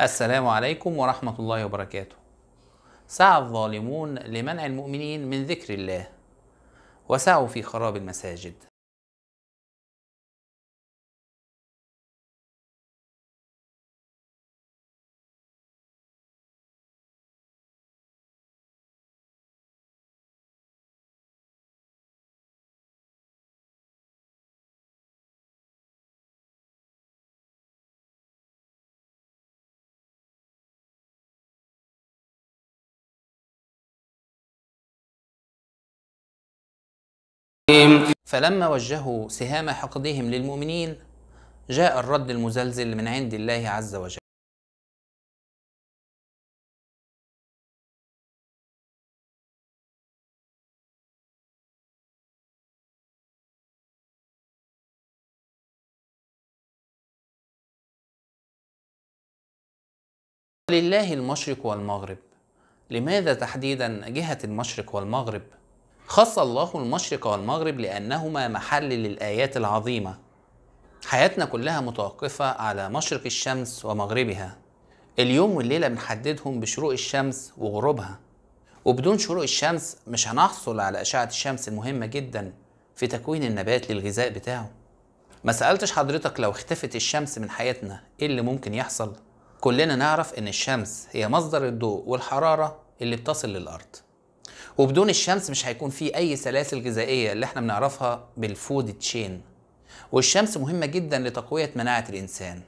السلام عليكم ورحمة الله وبركاته. سعى الظالمون لمنع المؤمنين من ذكر الله، وسعوا في خراب المساجد. فلما وجهوا سهام حقدهم للمؤمنين جاء الرد المزلزل من عند الله عز وجل لله المشرق والمغرب لماذا تحديدا جهة المشرق والمغرب؟ خص الله المشرق والمغرب لأنهما محل للآيات العظيمة حياتنا كلها متوقفة على مشرق الشمس ومغربها اليوم والليلة بنحددهم بشروق الشمس وغروبها وبدون شروق الشمس مش هنحصل على أشعة الشمس المهمة جدا في تكوين النبات للغذاء بتاعه ما سألتش حضرتك لو اختفت الشمس من حياتنا ايه اللي ممكن يحصل؟ كلنا نعرف ان الشمس هي مصدر الضوء والحرارة اللي بتصل للأرض وبدون الشمس مش هيكون في اي سلاسل غذائيه اللي احنا بنعرفها بالفود تشين والشمس مهمه جدا لتقويه مناعه الانسان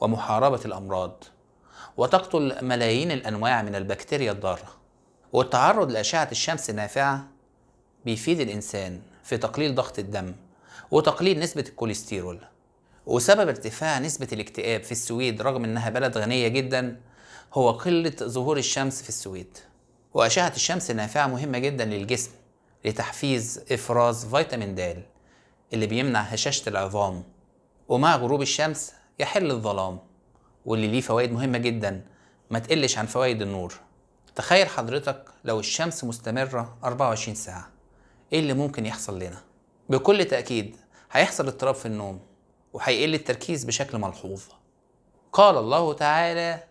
ومحاربه الامراض وتقتل ملايين الانواع من البكتيريا الضاره والتعرض لاشعه الشمس النافعه بيفيد الانسان في تقليل ضغط الدم وتقليل نسبه الكوليسترول وسبب ارتفاع نسبه الاكتئاب في السويد رغم انها بلد غنيه جدا هو قله ظهور الشمس في السويد وأشعة الشمس النافعة مهمة جدا للجسم لتحفيز إفراز فيتامين د اللي بيمنع هشاشة العظام ومع غروب الشمس يحل الظلام واللي ليه فوائد مهمة جدا ما تقلش عن فوائد النور تخيل حضرتك لو الشمس مستمرة 24 ساعة ايه اللي ممكن يحصل لنا؟ بكل تأكيد هيحصل اضطراب في النوم وهيقل التركيز بشكل ملحوظ قال الله تعالى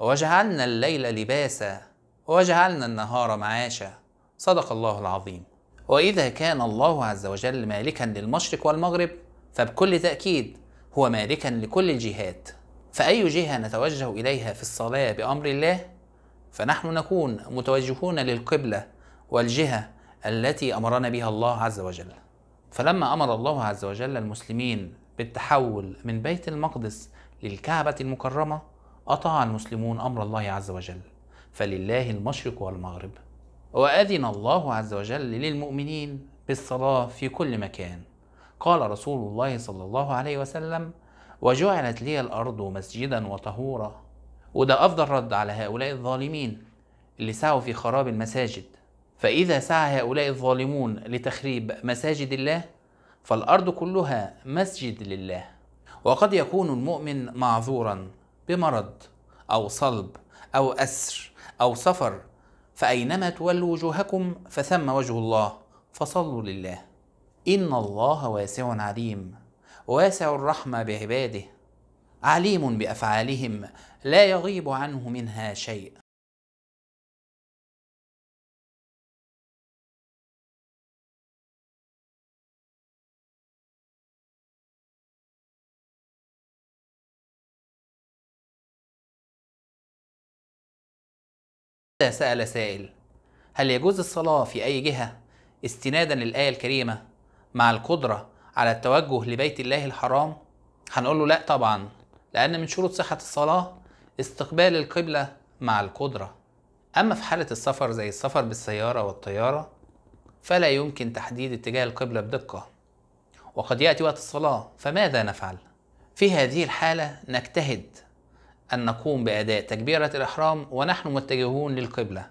وجعلنا الليل لباسا وجعلنا النهار معاشا صدق الله العظيم واذا كان الله عز وجل مالكا للمشرق والمغرب فبكل تاكيد هو مالكا لكل الجهات فاي جهه نتوجه اليها في الصلاه بامر الله فنحن نكون متوجهون للقبله والجهه التي امرنا بها الله عز وجل فلما امر الله عز وجل المسلمين بالتحول من بيت المقدس للكعبه المكرمه اطاع المسلمون امر الله عز وجل فلله المشرق والمغرب وأذن الله عز وجل للمؤمنين بالصلاة في كل مكان قال رسول الله صلى الله عليه وسلم وجعلت لي الأرض مسجدا وطهورا وده أفضل رد على هؤلاء الظالمين اللي سعوا في خراب المساجد فإذا سعى هؤلاء الظالمون لتخريب مساجد الله فالأرض كلها مسجد لله وقد يكون المؤمن معذورا بمرض أو صلب أو أسر أو سفر فأينما تولوا وجوهكم فثم وجه الله فصلوا لله إن الله واسع عليم واسع الرحمة بعباده عليم بأفعالهم لا يغيب عنه منها شيء سأل سائل هل يجوز الصلاة في أي جهة استنادا للآية الكريمة مع القدرة على التوجه لبيت الله الحرام؟ هنقول له لا طبعا لأن من شروط صحة الصلاة استقبال القبلة مع القدرة أما في حالة السفر زي السفر بالسيارة والطيارة فلا يمكن تحديد اتجاه القبلة بدقة وقد يأتي وقت الصلاة فماذا نفعل؟ في هذه الحالة نجتهد أن نقوم بأداء تكبيرة الإحرام ونحن متجهون للقبلة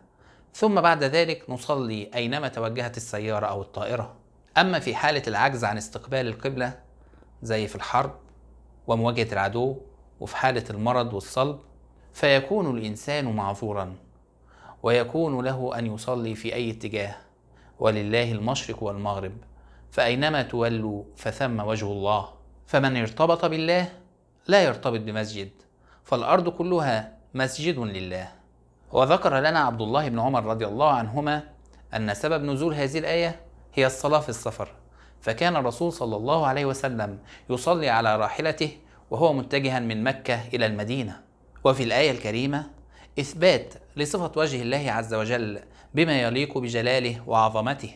ثم بعد ذلك نصلي أينما توجهت السيارة أو الطائرة أما في حالة العجز عن استقبال القبلة زي في الحرب ومواجهة العدو وفي حالة المرض والصلب فيكون الإنسان معذورا ويكون له أن يصلي في أي اتجاه ولله المشرق والمغرب فأينما تولوا فثم وجه الله فمن ارتبط بالله لا يرتبط بمسجد فالأرض كلها مسجد لله وذكر لنا عبد الله بن عمر رضي الله عنهما أن سبب نزول هذه الآية هي الصلاة في السفر فكان الرسول صلى الله عليه وسلم يصلي على راحلته وهو متجها من مكة إلى المدينة وفي الآية الكريمة إثبات لصفة وجه الله عز وجل بما يليق بجلاله وعظمته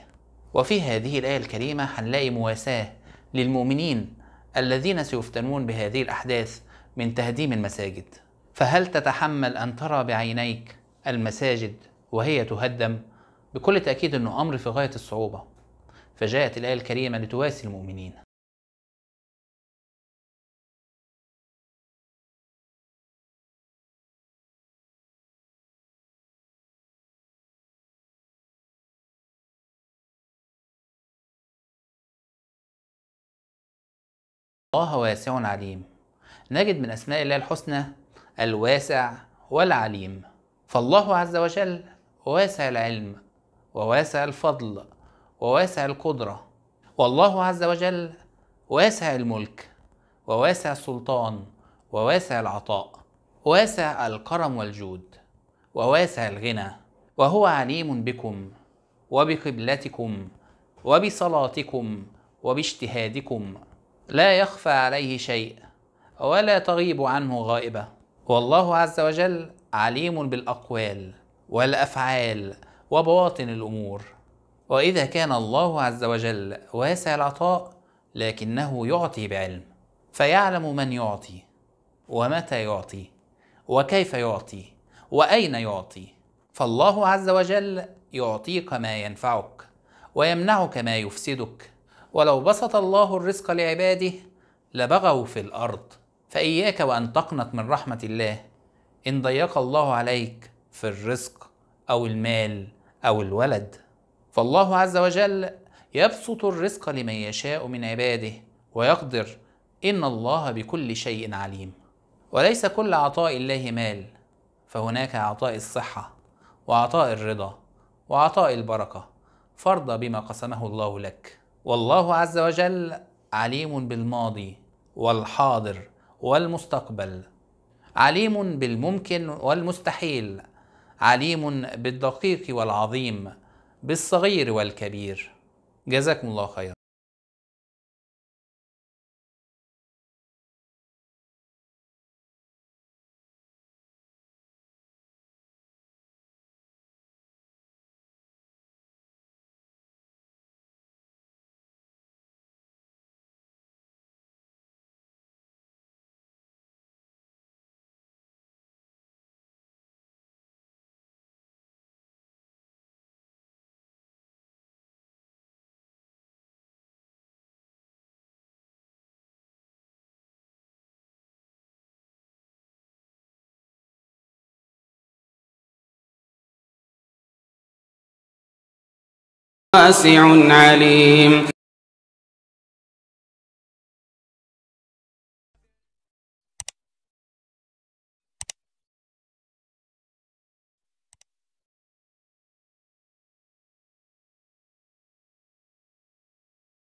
وفي هذه الآية الكريمة هنلاقي مواساة للمؤمنين الذين سيفتنون بهذه الأحداث من تهديم المساجد فهل تتحمل ان ترى بعينيك المساجد وهي تهدم بكل تاكيد انه امر في غايه الصعوبه فجاءت الايه الكريمه لتواسي المؤمنين الله واسع عليم نجد من أسماء الله الحسنى الواسع والعليم فالله عز وجل واسع العلم وواسع الفضل وواسع القدرة والله عز وجل واسع الملك وواسع السلطان وواسع العطاء واسع الكرم والجود وواسع الغنى وهو عليم بكم وبقبلتكم وبصلاتكم وباجتهادكم لا يخفى عليه شيء ولا تغيب عنه غائبة والله عز وجل عليم بالأقوال والأفعال وبواطن الأمور وإذا كان الله عز وجل واسع العطاء لكنه يعطي بعلم فيعلم من يعطي ومتى يعطي وكيف يعطي وأين يعطي فالله عز وجل يعطيك ما ينفعك ويمنعك ما يفسدك ولو بسط الله الرزق لعباده لبغوا في الأرض فإياك وأن تقنط من رحمة الله إن ضيق الله عليك في الرزق أو المال أو الولد فالله عز وجل يبسط الرزق لمن يشاء من عباده ويقدر إن الله بكل شيء عليم وليس كل عطاء الله مال فهناك عطاء الصحة وعطاء الرضا وعطاء البركة فرض بما قسمه الله لك والله عز وجل عليم بالماضي والحاضر والمستقبل عليم بالممكن والمستحيل عليم بالدقيق والعظيم بالصغير والكبير جزاكم الله خيرا واسع عليم